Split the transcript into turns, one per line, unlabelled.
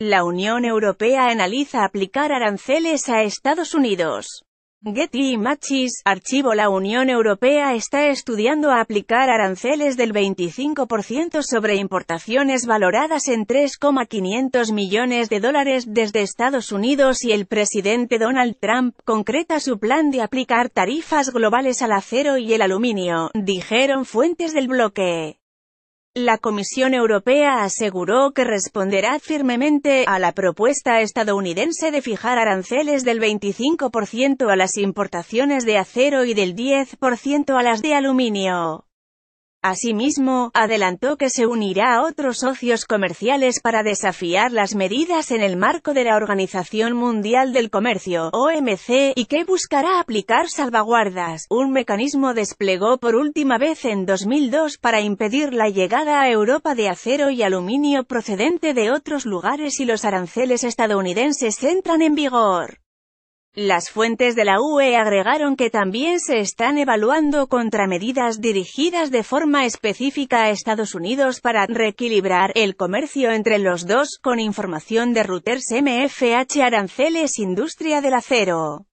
La Unión Europea analiza aplicar aranceles a Estados Unidos. Getty Images, archivo La Unión Europea está estudiando aplicar aranceles del 25% sobre importaciones valoradas en 3,500 millones de dólares desde Estados Unidos y el presidente Donald Trump concreta su plan de aplicar tarifas globales al acero y el aluminio, dijeron fuentes del bloque. La Comisión Europea aseguró que responderá firmemente a la propuesta estadounidense de fijar aranceles del 25% a las importaciones de acero y del 10% a las de aluminio. Asimismo, adelantó que se unirá a otros socios comerciales para desafiar las medidas en el marco de la Organización Mundial del Comercio, OMC, y que buscará aplicar salvaguardas. Un mecanismo desplegó por última vez en 2002 para impedir la llegada a Europa de acero y aluminio procedente de otros lugares y los aranceles estadounidenses entran en vigor. Las fuentes de la UE agregaron que también se están evaluando contramedidas dirigidas de forma específica a Estados Unidos para reequilibrar el comercio entre los dos, con información de Reuters MFH Aranceles Industria del Acero.